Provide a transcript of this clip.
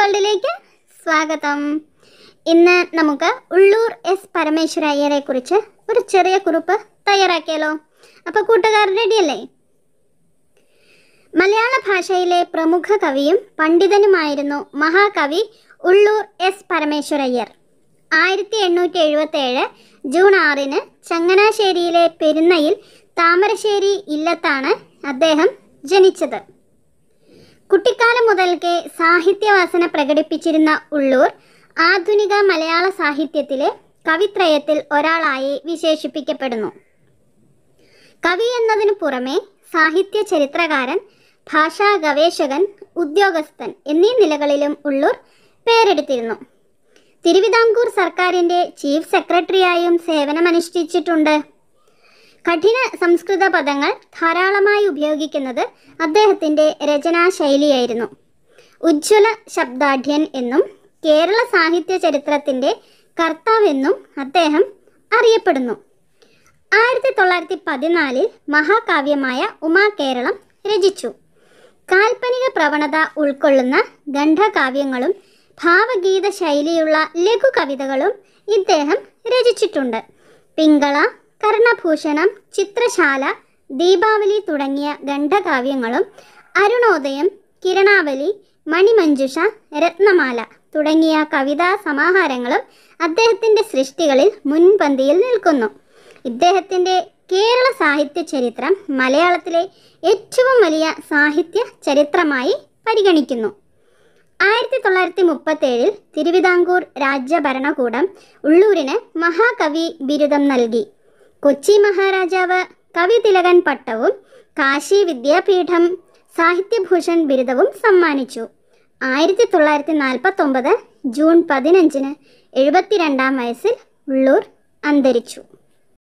വേൾഡിലേക്ക് സ്വാഗതം ഇന്ന് നമുക്ക് ഉള്ളൂർ എസ് പരമേശ്വര കുറിച്ച് ഒരു ചെറിയ കുറിപ്പ് തയ്യാറാക്കിയല്ലോ അപ്പോൾ കൂട്ടുകാർ റെഡിയല്ലേ മലയാള ഭാഷയിലെ പ്രമുഖ കവിയും പണ്ഡിതനുമായിരുന്നു മഹാകവി ഉള്ളൂർ എസ് പരമേശ്വരയ്യർ ആയിരത്തി എണ്ണൂറ്റി എഴുപത്തേഴ് ജൂൺ ആറിന് ചങ്ങനാശ്ശേരിയിലെ പെരുന്നയിൽ താമരശ്ശേരി ഇല്ലത്താണ് അദ്ദേഹം ജനിച്ചത് കുട്ടിക്കാലം മുതൽക്കേ സാഹിത്യവാസന പ്രകടിപ്പിച്ചിരുന്ന ഉള്ളൂർ ആധുനിക മലയാള സാഹിത്യത്തിലെ കവിത്രയത്തിൽ ഒരാളായി വിശേഷിപ്പിക്കപ്പെടുന്നു കവി എന്നതിനു പുറമെ സാഹിത്യ ചരിത്രകാരൻ ഭാഷാ ഗവേഷകൻ ഉദ്യോഗസ്ഥൻ എന്നീ നിലകളിലും ഉള്ളൂർ പേരെടുത്തിരുന്നു തിരുവിതാംകൂർ സർക്കാരിൻ്റെ ചീഫ് സെക്രട്ടറിയായും സേവനമനുഷ്ഠിച്ചിട്ടുണ്ട് കഠിന സംസ്കൃത പദങ്ങൾ ധാരാളമായി ഉപയോഗിക്കുന്നത് അദ്ദേഹത്തിൻ്റെ രചനാശൈലിയായിരുന്നു ഉജ്ജ്വല ശബ്ദാഢ്യൻ എന്നും കേരള സാഹിത്യ ചരിത്രത്തിൻ്റെ കർത്താവെന്നും അദ്ദേഹം അറിയപ്പെടുന്നു ആയിരത്തി തൊള്ളായിരത്തി പതിനാലിൽ മഹാകാവ്യമായ കേരളം രചിച്ചു കാൽപ്പനിക പ്രവണത ഉൾക്കൊള്ളുന്ന ഗണ്ഠകാവ്യങ്ങളും ഭാവഗീത ശൈലിയുള്ള ലഘു കവിതകളും ഇദ്ദേഹം രചിച്ചിട്ടുണ്ട് പിങ്കള കർണഭൂഷണം ചിത്രശാല ദീപാവലി തുടങ്ങിയ ഖണ്ഡകാവ്യങ്ങളും അരുണോദയം കിരണാവലി മണിമഞ്ജുഷ രത്നമാല തുടങ്ങിയ കവിതാ സമാഹാരങ്ങളും അദ്ദേഹത്തിൻ്റെ സൃഷ്ടികളിൽ മുൻപന്തിയിൽ നിൽക്കുന്നു ഇദ്ദേഹത്തിൻ്റെ കേരള സാഹിത്യ ചരിത്രം മലയാളത്തിലെ ഏറ്റവും വലിയ സാഹിത്യ ചരിത്രമായി പരിഗണിക്കുന്നു ആയിരത്തി തൊള്ളായിരത്തി മുപ്പത്തേഴിൽ തിരുവിതാംകൂർ രാജ്യഭരണകൂടം ഉള്ളൂരിന് മഹാകവി ബിരുദം നൽകി കൊച്ചി മഹാരാജാവ് കവി തിലകൻ പട്ടവും കാശി വിദ്യാപീഠം സാഹിത്യഭൂഷൺ ബിരുദവും സമ്മാനിച്ചു ആയിരത്തി തൊള്ളായിരത്തി നാൽപ്പത്തൊമ്പത് ജൂൺ പതിനഞ്ചിന് എഴുപത്തിരണ്ടാം വയസ്സിൽ ഉള്ളൂർ അന്തരിച്ചു